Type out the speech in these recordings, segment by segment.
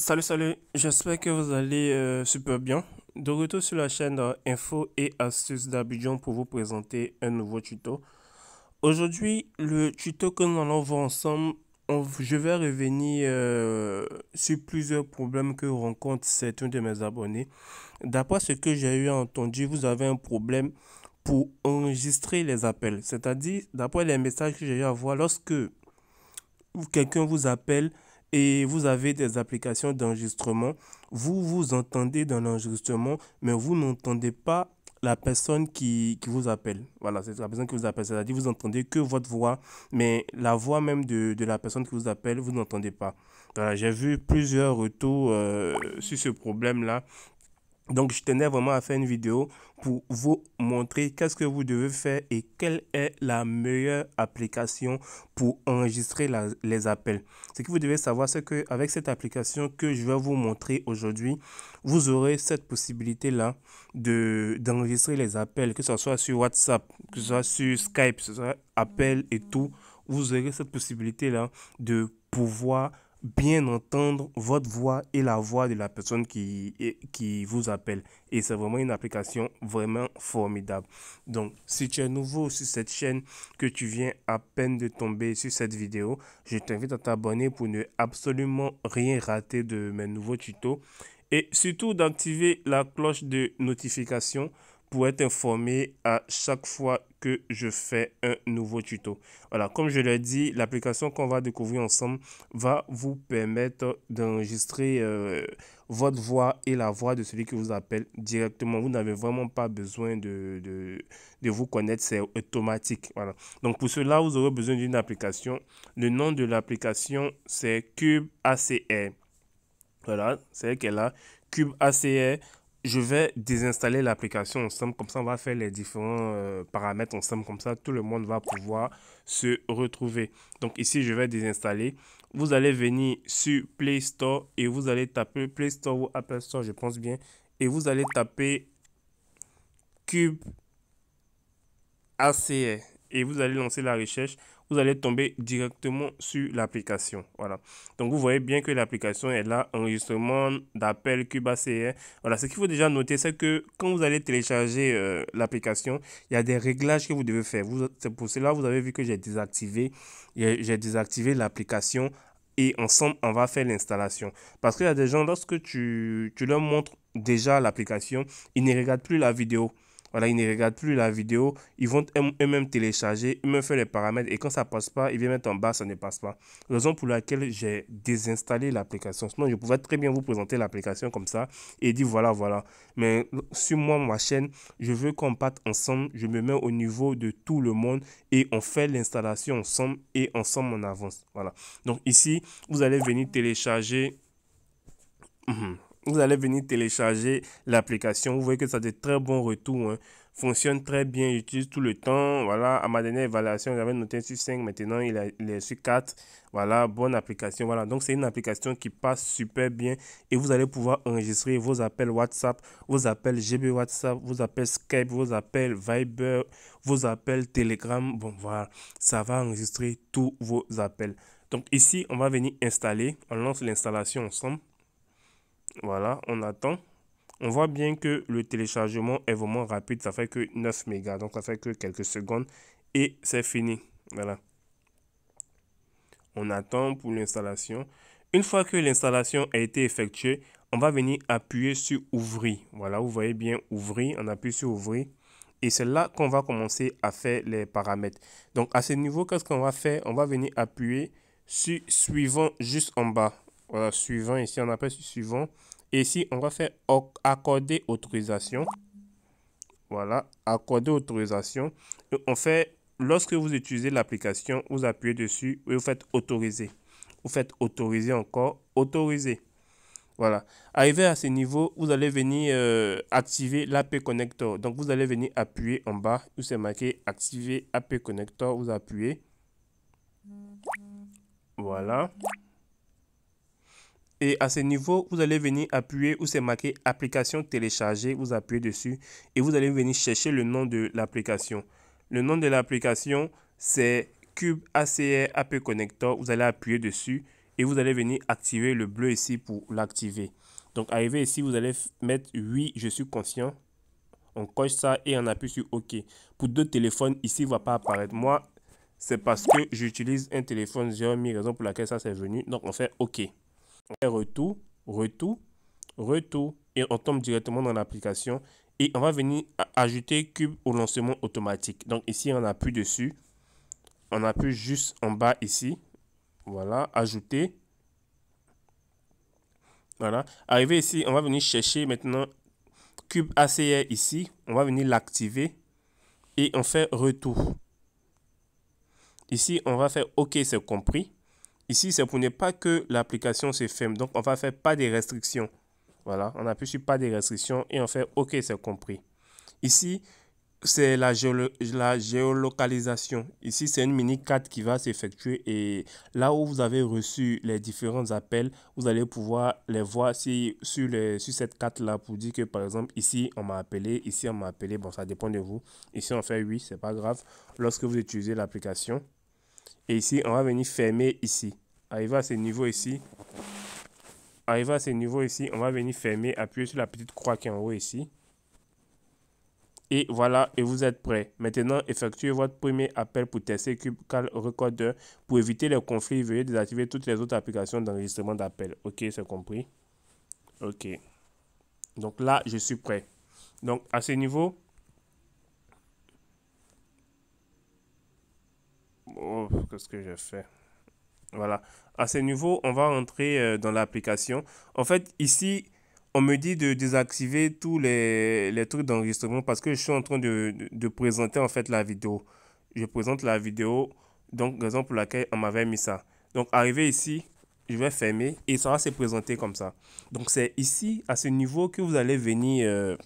Salut, salut, j'espère que vous allez euh, super bien. De retour sur la chaîne Info et Astuces d'Abidjan pour vous présenter un nouveau tuto. Aujourd'hui, le tuto que nous allons voir ensemble, je vais revenir euh, sur plusieurs problèmes que rencontrent certains de mes abonnés. D'après ce que j'ai eu entendu, vous avez un problème pour enregistrer les appels. C'est-à-dire, d'après les messages que j'ai eu à voir, lorsque quelqu'un vous appelle, et vous avez des applications d'enregistrement, vous vous entendez dans l'enregistrement, mais vous n'entendez pas la personne qui, qui vous appelle. Voilà, c'est la personne qui vous appelle. C'est-à-dire, vous entendez que votre voix, mais la voix même de, de la personne qui vous appelle, vous n'entendez pas. Voilà, j'ai vu plusieurs retours euh, sur ce problème-là donc, je tenais vraiment à faire une vidéo pour vous montrer qu'est-ce que vous devez faire et quelle est la meilleure application pour enregistrer les appels. Ce que vous devez savoir, c'est qu'avec cette application que je vais vous montrer aujourd'hui, vous aurez cette possibilité-là d'enregistrer les appels, que ce soit sur WhatsApp, que ce soit sur Skype, que ce soit appel et tout. Vous aurez cette possibilité-là de pouvoir bien entendre votre voix et la voix de la personne qui, qui vous appelle. Et c'est vraiment une application vraiment formidable. Donc, si tu es nouveau sur cette chaîne, que tu viens à peine de tomber sur cette vidéo, je t'invite à t'abonner pour ne absolument rien rater de mes nouveaux tutos. Et surtout d'activer la cloche de notification pour être informé à chaque fois que je fais un nouveau tuto. Voilà, comme je l'ai dit, l'application qu'on va découvrir ensemble va vous permettre d'enregistrer euh, votre voix et la voix de celui qui vous appelle directement. Vous n'avez vraiment pas besoin de, de, de vous connaître, c'est automatique. Voilà. Donc pour cela, vous aurez besoin d'une application. Le nom de l'application, c'est Cube ACR. Voilà, c'est qu'elle a Cube ACR je vais désinstaller l'application ensemble, comme ça on va faire les différents euh, paramètres ensemble, comme ça tout le monde va pouvoir se retrouver. Donc ici, je vais désinstaller. Vous allez venir sur Play Store et vous allez taper Play Store ou Apple Store, je pense bien, et vous allez taper Cube ACR et vous allez lancer la recherche vous allez tomber directement sur l'application. Voilà. Donc, vous voyez bien que l'application est là, enregistrement d'appel cr Voilà, ce qu'il faut déjà noter, c'est que quand vous allez télécharger euh, l'application, il y a des réglages que vous devez faire. C'est pour cela, vous avez vu que j'ai désactivé, j'ai désactivé l'application et ensemble, on va faire l'installation. Parce qu'il y a des gens, lorsque tu, tu leur montres déjà l'application, ils ne regardent plus la vidéo. Voilà, ils ne regardent plus la vidéo, ils vont eux-mêmes télécharger, eux me faire les paramètres et quand ça passe pas, ils viennent mettre en bas, ça ne passe pas. Raison pour laquelle j'ai désinstallé l'application. Sinon, je pouvais très bien vous présenter l'application comme ça et dire voilà, voilà. Mais sur moi, ma chaîne, je veux qu'on parte ensemble, je me mets au niveau de tout le monde et on fait l'installation ensemble et ensemble on avance. Voilà. Donc ici, vous allez venir télécharger. Mmh vous allez venir télécharger l'application. Vous voyez que ça a des très bons retours. Hein. Fonctionne très bien, j'utilise tout le temps. Voilà, à ma dernière évaluation, j'avais noté sur 5, maintenant il, a, il, est sur 4. Voilà, bonne application. Voilà, donc c'est une application qui passe super bien et vous allez pouvoir enregistrer vos appels WhatsApp, vos appels GB WhatsApp, vos appels Skype, vos appels Viber, vos appels Telegram. Bon, voilà, ça va enregistrer tous vos appels. Donc ici, on va venir installer, on lance l'installation ensemble. Voilà, on attend. On voit bien que le téléchargement est vraiment rapide. Ça fait que 9 mégas. Donc, ça fait que quelques secondes. Et c'est fini. Voilà. On attend pour l'installation. Une fois que l'installation a été effectuée, on va venir appuyer sur ouvrir. Voilà, vous voyez bien ouvrir. On appuie sur ouvrir. Et c'est là qu'on va commencer à faire les paramètres. Donc, à ce niveau, qu'est-ce qu'on va faire On va venir appuyer sur suivant juste en bas. Voilà, euh, suivant ici, on appelle suivant. Et ici, on va faire accorder autorisation. Voilà, accorder autorisation. on fait, lorsque vous utilisez l'application, vous appuyez dessus et vous faites autoriser. Vous faites autoriser encore, autoriser. Voilà. Arrivé à ce niveau, vous allez venir euh, activer l'AP Connector. Donc, vous allez venir appuyer en bas où c'est marqué activer AP Connector. Vous appuyez. Voilà. Et à ce niveau, vous allez venir appuyer où c'est marqué application téléchargée. Vous appuyez dessus et vous allez venir chercher le nom de l'application. Le nom de l'application, c'est Cube ACR AP Connector. Vous allez appuyer dessus et vous allez venir activer le bleu ici pour l'activer. Donc, arrivé ici, vous allez mettre oui, je suis conscient. On coche ça et on appuie sur OK. Pour deux téléphones, ici, il ne va pas apparaître. Moi, c'est parce que j'utilise un téléphone Xiaomi, raison pour laquelle ça s'est venu. Donc, on fait OK. On fait retour, retour, retour et on tombe directement dans l'application et on va venir ajouter cube au lancement automatique. Donc ici, on appuie dessus. On appuie juste en bas ici. Voilà, ajouter. Voilà. Arrivé ici, on va venir chercher maintenant cube ACR ici. On va venir l'activer et on fait retour. Ici, on va faire OK, c'est compris. Ici, c'est pour ne pas que l'application se ferme. Donc, on va faire pas des restrictions. Voilà, on appuie sur pas des restrictions et on fait OK, c'est compris. Ici, c'est la, géolocalisation. Ici, c'est une mini-carte qui va s'effectuer et là où vous avez reçu les différents appels, vous allez pouvoir les voir sur, sur cette carte-là pour dire que, par exemple, ici, on m'a appelé, ici, on m'a appelé. Bon, ça dépend de vous. Ici, on fait oui, c'est pas grave. Lorsque vous utilisez l'application. Et ici, on va venir fermer ici. Arrivé à ce niveau ici, arriver à ce niveau ici, on va venir fermer, appuyer sur la petite croix qui est en haut ici. Et voilà, et vous êtes prêt. Maintenant, effectuez votre premier appel pour tester Cubical Recorder. Pour éviter les conflits, veuillez désactiver toutes les autres applications d'enregistrement d'appel. Ok, c'est compris. Ok. Donc là, je suis prêt. Donc à ce niveau... Oh, qu'est-ce que j'ai fait voilà. À ce niveau, on va rentrer euh, dans l'application. En fait, ici, on me dit de désactiver tous les, trucs d'enregistrement parce que je suis en train de, présenter en fait la vidéo. Je présente la vidéo, donc raison pour laquelle on m'avait mis ça. Donc arrivé ici, je vais fermer et ça va se présenter comme ça. Donc c'est ici, à ce niveau, que vous allez venir euh,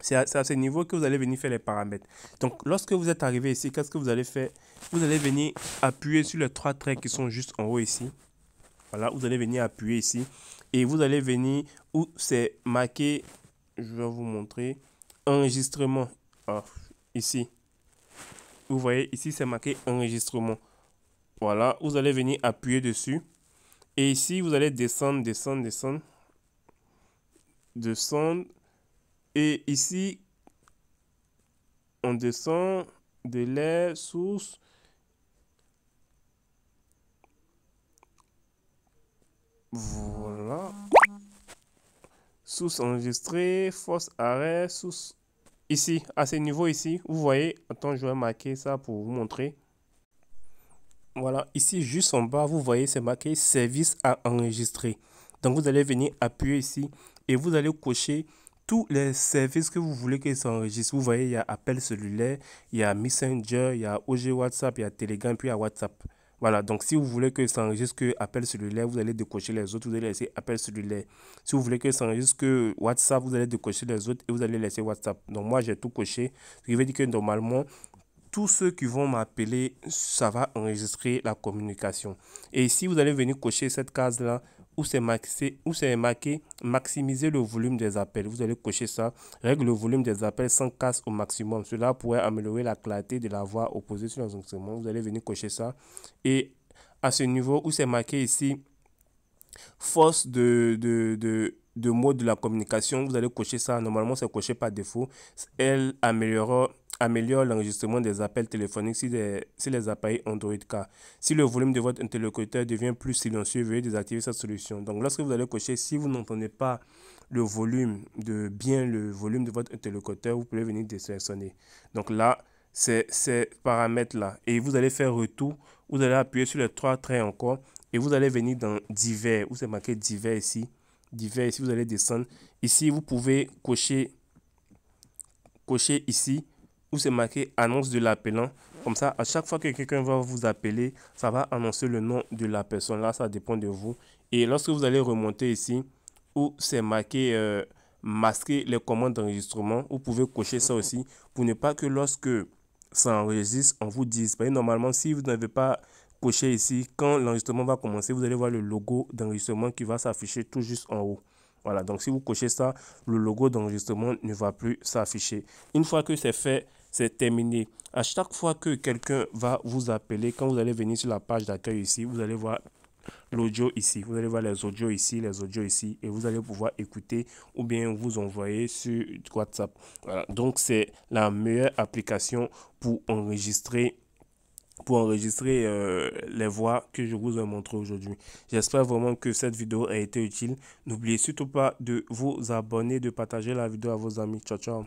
c'est à, ce niveau que vous allez venir faire les paramètres. Donc, lorsque vous êtes arrivé ici, qu'est-ce que vous allez faire Vous allez venir appuyer sur les trois traits qui sont juste en haut ici. Voilà, vous allez venir appuyer ici. Et vous allez venir où c'est marqué, je vais vous montrer, enregistrement. Ah, ici. Vous voyez, ici, c'est marqué enregistrement. Voilà, vous allez venir appuyer dessus. Et ici, vous allez descendre, descendre, descendre. Descendre et ici, on descend de l'air, source, Voilà. Source enregistrée, force arrêt, source. Ici, à ce niveau ici, vous voyez, attends, je vais marquer ça pour vous montrer. Voilà, ici, juste en bas, vous voyez, c'est marqué service à enregistrer. Donc, vous allez venir appuyer ici et vous allez cocher tous les services que vous voulez qu'ils s'enregistrent. Vous voyez, il y a appel cellulaire, il y a Messenger, il y a OG WhatsApp, il y a Telegram, puis il y a WhatsApp. Voilà, donc si vous voulez que ça enregistre que appel cellulaire, vous allez décocher les autres, vous allez laisser appel cellulaire. Si vous voulez que ça enregistre que WhatsApp, vous allez décocher les autres et vous allez laisser WhatsApp. Donc moi, j'ai tout coché. Ce qui veut dire que normalement, tous ceux qui vont m'appeler, ça va enregistrer la communication. Et si vous allez venir cocher cette case-là, où c'est maxé, où c'est marqué maximiser le volume des appels. Vous allez cocher ça. Règle le volume des appels sans casse au maximum. Cela pourrait améliorer la clarté de la voix opposée sur instruments. Vous allez venir cocher ça. Et à ce niveau où c'est marqué ici force de, de, de de mode de la communication, vous allez cocher ça. Normalement, c'est coché par défaut. Elle améliorera améliore l'enregistrement des appels téléphoniques si, si, les appareils Android K. Si le volume de votre interlocuteur devient plus silencieux, veuillez désactiver cette solution. Donc lorsque vous allez cocher, si vous n'entendez pas le volume de bien le volume de votre interlocuteur, vous pouvez venir désélectionner. Donc là, c'est ces paramètres-là. Et vous allez faire retour, vous allez appuyer sur les trois traits encore et vous allez venir dans divers, où c'est marqué divers ici. Divers ici, vous allez descendre. Ici, vous pouvez cocher, cocher ici c'est marqué annonce de l'appelant. Comme ça, à chaque fois que quelqu'un va vous appeler, ça va annoncer le nom de la personne. Là, ça dépend de vous. Et lorsque vous allez remonter ici, où c'est marqué euh, masquer les commandes d'enregistrement, vous pouvez cocher ça aussi pour ne pas que lorsque ça enregistre, on vous dise. normalement, si vous n'avez pas coché ici, quand l'enregistrement va commencer, vous allez voir le logo d'enregistrement qui va s'afficher tout juste en haut. Voilà, donc si vous cochez ça, le logo d'enregistrement ne va plus s'afficher. Une fois que c'est fait, c'est terminé. À chaque fois que quelqu'un va vous appeler, quand vous allez venir sur la page d'accueil ici, vous allez voir l'audio ici. Vous allez voir les audios ici, les audios ici, et vous allez pouvoir écouter ou bien vous envoyer sur WhatsApp. Voilà. Donc, c'est la meilleure application pour enregistrer pour enregistrer euh, les voix que je vous ai montrées aujourd'hui. J'espère vraiment que cette vidéo a été utile. N'oubliez surtout pas de vous abonner, de partager la vidéo à vos amis. Ciao, ciao.